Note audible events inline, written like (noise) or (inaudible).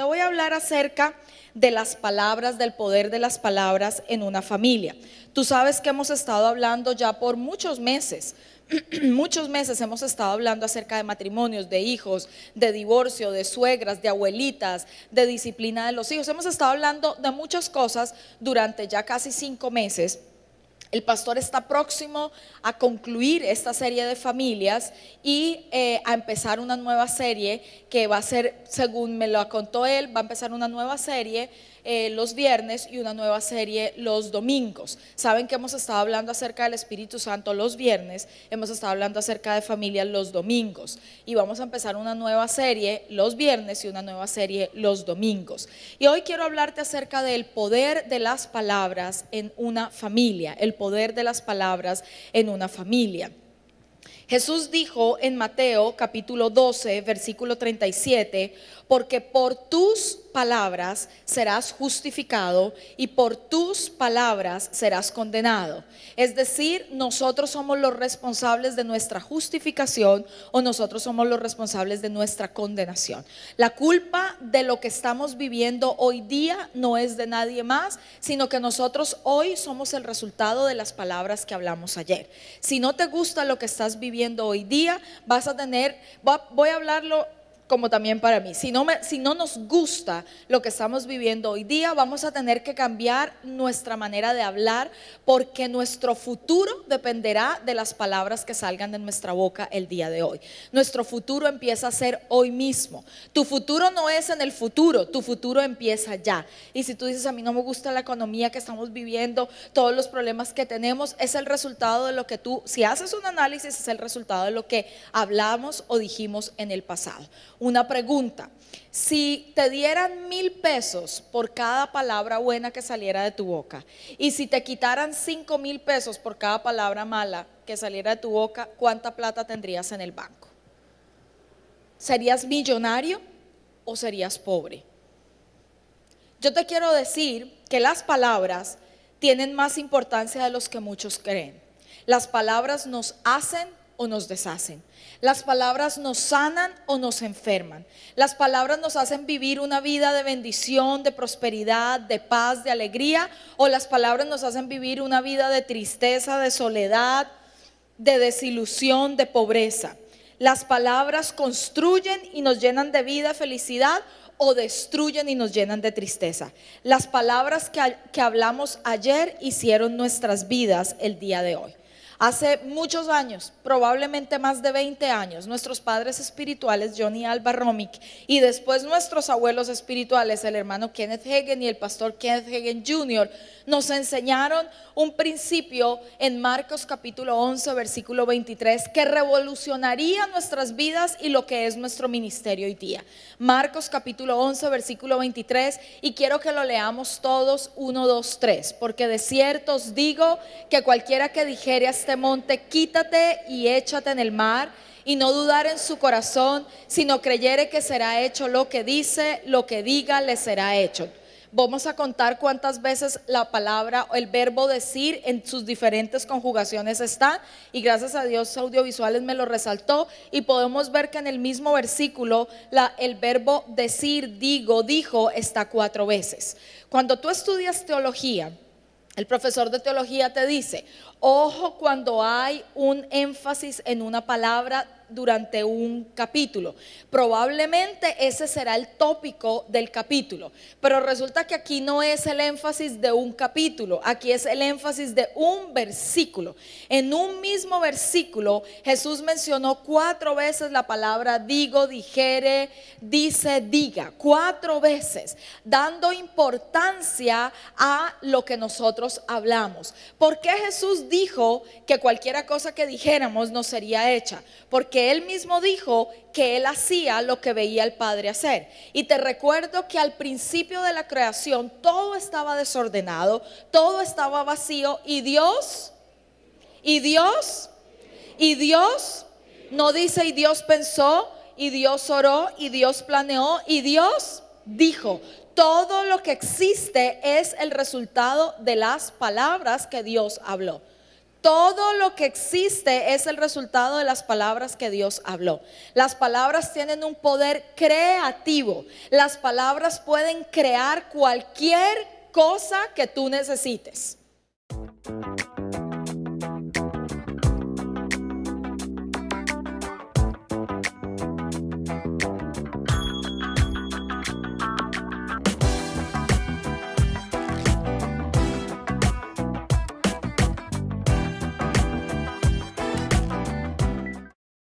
Te voy a hablar acerca de las palabras, del poder de las palabras en una familia. Tú sabes que hemos estado hablando ya por muchos meses, (clears throat) muchos meses hemos estado hablando acerca de matrimonios, de hijos, de divorcio, de suegras, de abuelitas, de disciplina de los hijos. Hemos estado hablando de muchas cosas durante ya casi cinco meses. El pastor está próximo a concluir esta serie de familias y eh, a empezar una nueva serie que va a ser, según me lo contó él, va a empezar una nueva serie eh, los viernes y una nueva serie los domingos. Saben que hemos estado hablando acerca del Espíritu Santo los viernes, hemos estado hablando acerca de familia los domingos y vamos a empezar una nueva serie los viernes y una nueva serie los domingos. Y hoy quiero hablarte acerca del poder de las palabras en una familia, el poder de las palabras en una familia. Jesús dijo en Mateo capítulo 12, versículo 37, porque por tus palabras serás justificado y por tus palabras serás condenado. Es decir, nosotros somos los responsables de nuestra justificación o nosotros somos los responsables de nuestra condenación. La culpa de lo que estamos viviendo hoy día no es de nadie más, sino que nosotros hoy somos el resultado de las palabras que hablamos ayer. Si no te gusta lo que estás viviendo hoy día, vas a tener, voy a hablarlo como también para mí. Si no, nos gusta lo que estamos viviendo hoy día, vamos a tener que cambiar nuestra manera de hablar porque nuestro futuro dependerá de las palabras que salgan de nuestra boca el día de hoy. Nuestro futuro empieza a ser hoy mismo. Tu futuro no es en el futuro, tu futuro empieza ya. Y si tú dices, a mí no me gusta la economía que estamos viviendo, todos los problemas que tenemos, es el resultado de lo que tú, si haces un análisis, es el resultado de lo que hablamos o dijimos en el pasado una pregunta. Si te dieran mil pesos por cada palabra buena que saliera de tu boca y si te quitaran cinco mil pesos por cada palabra mala que saliera de tu boca, ¿cuánta plata tendrías en el banco? ¿Serías millonario o serías pobre? Yo te quiero decir que las palabras tienen más importancia de los que muchos creen. Las palabras nos hacen o nos deshacen. Las palabras nos sanan o nos enferman. Las palabras nos hacen vivir una vida de bendición, de prosperidad, de paz, de alegría, o las palabras nos hacen vivir una vida de tristeza, de soledad, de desilusión, de pobreza. Las palabras construyen y nos llenan de vida, felicidad, o destruyen y nos llenan de tristeza. Las palabras que, que hablamos ayer hicieron nuestras vidas el día de hoy. Hace muchos años, probablemente más de 20 años, nuestros padres espirituales, Johnny y Alba Romick, y después nuestros abuelos espirituales, el hermano Kenneth Hagen y el pastor Kenneth Hagen Jr., nos enseñaron un principio en Marcos capítulo 11, versículo 23, que revolucionaría nuestras vidas y lo que es nuestro ministerio hoy día. Marcos capítulo 11, versículo 23, y quiero que lo leamos todos, 1, 2, 3, porque de cierto os digo que cualquiera que dijere hasta este monte, quítate y échate en el mar, y no dudar en su corazón, sino creyere que será hecho lo que dice, lo que diga le será hecho. Vamos a contar cuántas veces la palabra, el verbo decir en sus diferentes conjugaciones está. Y gracias a Dios audiovisuales me lo resaltó. Y podemos ver que en el mismo versículo la, el verbo decir, digo, dijo está cuatro veces. Cuando tú estudias teología, el profesor de teología te dice, ojo cuando hay un énfasis en una palabra durante un capítulo. Probablemente ese será el tópico del capítulo, pero resulta que aquí no es el énfasis de un capítulo, aquí es el énfasis de un versículo. En un mismo versículo Jesús mencionó cuatro veces la palabra digo, dijere, dice, diga, cuatro veces, dando importancia a lo que nosotros hablamos. ¿Por qué Jesús dijo que cualquiera cosa que dijéramos no sería hecha? Porque él mismo dijo que él hacía lo que veía el Padre hacer. Y te recuerdo que al principio de la creación todo estaba desordenado, todo estaba vacío y Dios, y Dios, y Dios, no dice y Dios pensó, y Dios oró, y Dios planeó, y Dios dijo, todo lo que existe es el resultado de las palabras que Dios habló. Todo lo que existe es el resultado de las palabras que Dios habló. Las palabras tienen un poder creativo. Las palabras pueden crear cualquier cosa que tú necesites.